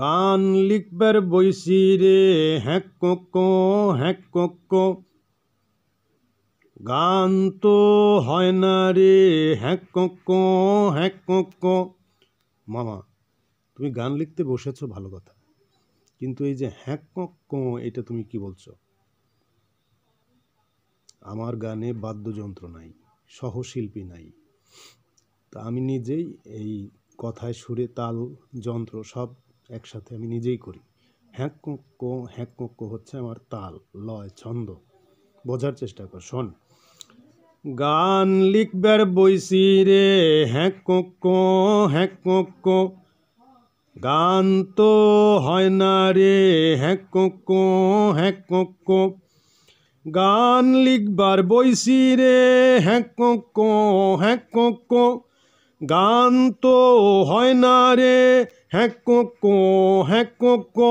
গান লিখবার বইসি রে হ্যাঁ কোকো গান তো হয় না রে হ্যাঁ হ্যাঁক মামা তুমি গান লিখতে বসেছো ভালো কথা কিন্তু এই যে হ্যাঁ এটা তুমি কি বলছো আমার গানে বাদ্যযন্ত্র নাই সহশিল্পী নাই তা আমি নিজেই এই কথায় সুরে তাল যন্ত্র সব একসাথে আমি নিজেই করি হ্যাক কোক্ক হ্যাঁ কোক্ক হ্যাঁ, হচ্ছে আমার তাল লয় ছন্দ বোঝার চেষ্টা কর শোন গান লিখবার বইছি রে হ্যাক কোক্ক হ্যাক কোক্ক গান তো হয় না রে হ্যাক কোক্ক হ্যাক কোক্ক গান লিখবার বইছি রে হ্যাক কোক্ক হ্যাক কোক্ক গান তো হয় না রে হ্যাঁ কো হ্যাঁ কো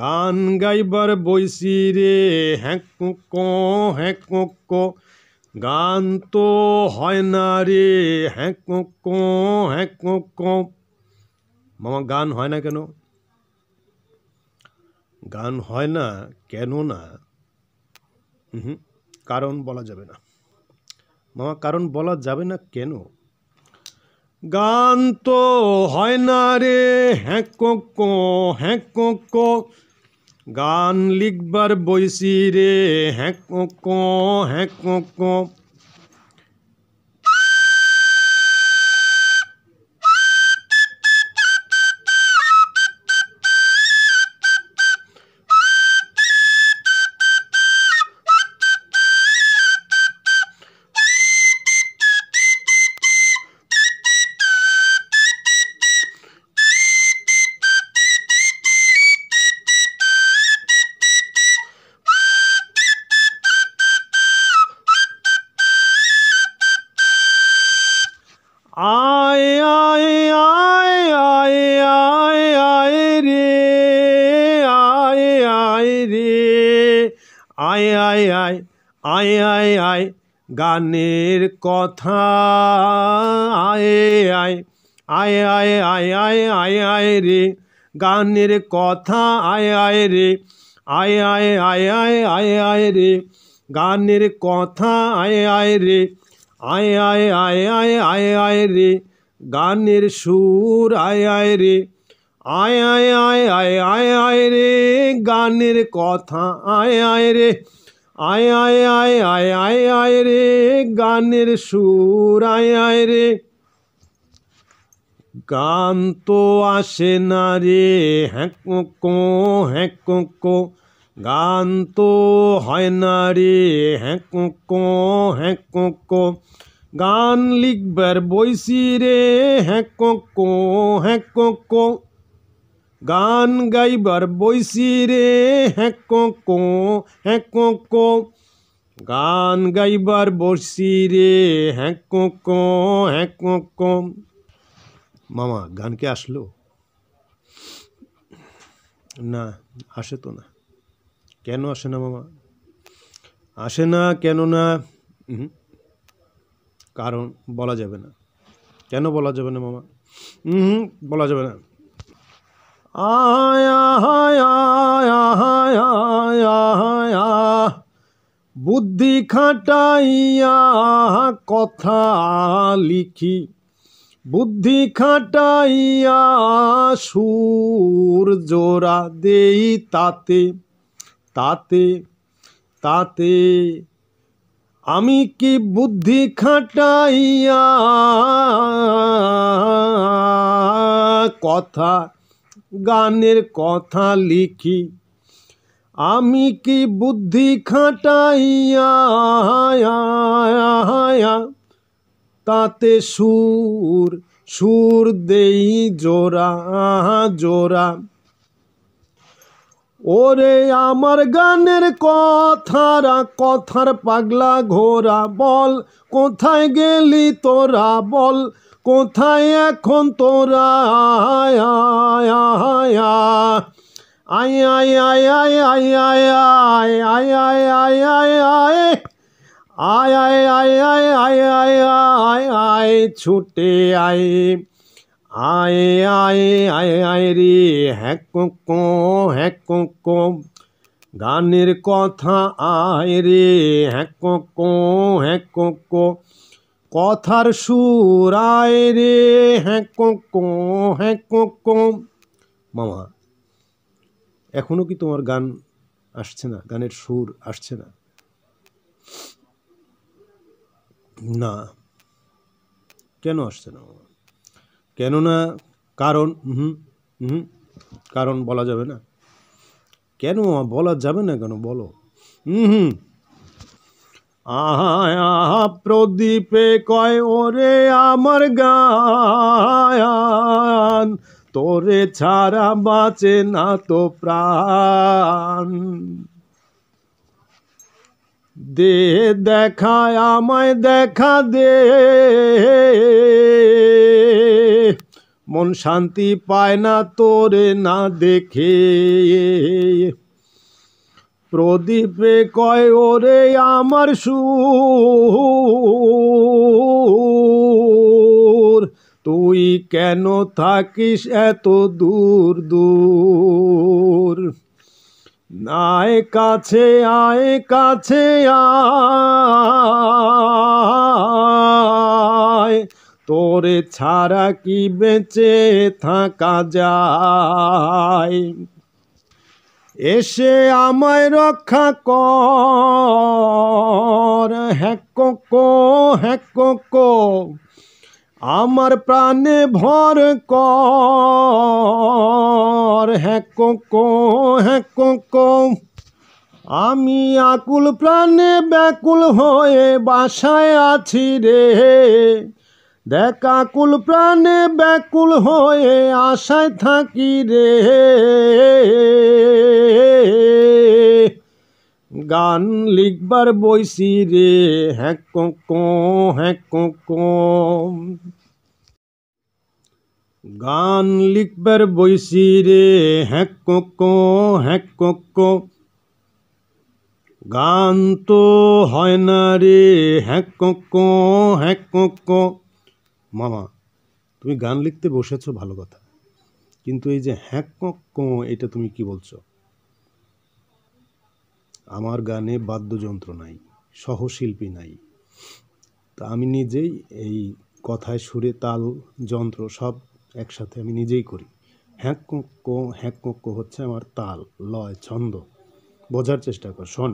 গান গাইবার বৈশি রে হ্যাঁ কো হ্যাঁ কো গান তো হয় না রে হ্যাঁ কো হ্যাঁ কো মামা গান হয় না কেন গান হয় না কেন না কারণ বলা যাবে না মামা কারণ বলা যাবে না কেন গান তো হয় না রে হ্যাঁ কো হ্যাঁ কো গান লিখবার বইসি রে হ্যাঁ কো হ্যাঁ কো আয় আয় আয় আয় আয় আয় রে আয় আয় রে আয় আয় আয় আয় আয় আয় গানের কথা আয় আয় আয় আয় আয় আয় আয় আয় রে গানের কথা আয় আয় রে আয় আয় আয় আয় আয় আয় রে গানের কথা আয় আয় রে আয় আয় আয় আয় আয় আয় রে গানের সুর আয় আয় রে আয় আয় আয় আয় আয় আয় রে গানের কথা আয় আয় রে আয় আয় আয় আয় আয় আয় রে গানের সুর আয় আয় রে গান তো আসে না রে হ্যাঁ কো হ্যাঁ কো गान तो है नारे हैं कुको हैं कुको गान लिखबर बैसी रे हैं कुको हैं कुको गान गईबर बैसी रे हैं कुको हैं कुको गान गईबर बैसी रे हैं कुको हैं कुको मामा गान के आसलो ना आसे तो ना কেন আসে না মামা আসে না কেন না কারণ বলা যাবে না কেন বলা যাবে না মামা হুম বলা যাবে না বুদ্ধি খাটাইয়া কথা লিখি বুদ্ধি খাটাইয়া সুর জোড়া দেই তাতে তাতে তাতে আমি কি বুদ্ধি খাটাইয়া কথা গানের কথা লিখি আমি কি বুদ্ধি খাটাইয়া তাতে সুর সুর দেই জোরা জোরা ওরে আমার গানের কথারা কথার পাগলা ঘোরা বল কোথায় গেলি তোরা বল কোথায় এখন তোরা আয় আয় আয় আয় আয় আয় আয় আয় আয় আয় আয় আয় আয় আয় आय आय आय आय आय आय आय आय छूटे आए আয়ে আয়ে আয়ে আয় রে হ্যাঁ কো হ্যাঁ গানের কথা আয় রে হ্যাঁ কো হ্যাঁ কথার সুর আয় রে হ্যাঁ কো হ্যাঁ মামা এখনও কি তোমার গান আসছে না গানের সুর আসছে না না কেন আসছে না কেননা কারণ হুম হুম কারণ বলা যাবে না কেন বলা যাবে না কেন বলো হুম আহা আহা প্রদীপে কয় ওরে আমার গান তোরে ছাড়া বাঁচে না তো প্রাণ দে দেখায় আমায় দেখা দে মন শান্তি পায় না তোরে না দেখে প্রদীপে কয় ওরে আমার সুর তুই কেন থাকিস এত দূর দূর নায় কাছে আয় কাছে আ করে ছাড়া কি বেঁচে থাকা যায় এসে আমায় রক্ষা কর হ্যাকো কো হ্যাকো কো আমার প্রাণে ভর কর হ্যাকো কো হ্যাকো কো আমি আকুল প্রাণে ব্যাকুল হয়ে বাসায় আছি রে দেখা কুল প্রাণে ব্যাকুল হয়ে আশায় থাকি রে গান লিখবার বইছি রে হ্যাঁ কো হ্যাঁ কো গান লিখবার বইছি রে হ্যাঁ কো হ্যাঁ কো গান তো হয় না রে হ্যাঁ কো হ্যাঁ মামা তুমি গান লিখতে বসেছ ভালো কথা কিন্তু এই যে হ্যাঁক ক এটা তুমি কি বলছো আমার গানে বাদ্যযন্ত্র নাই সহশিল্পী নাই তা আমি নিজেই এই কথায় সুরে তাল যন্ত্র সব একসাথে আমি নিজেই করি হ্যাঁক ক হ্যাঁক ক হচ্ছে আমার তাল লয় ছন্দ বোঝার চেষ্টা কর শোন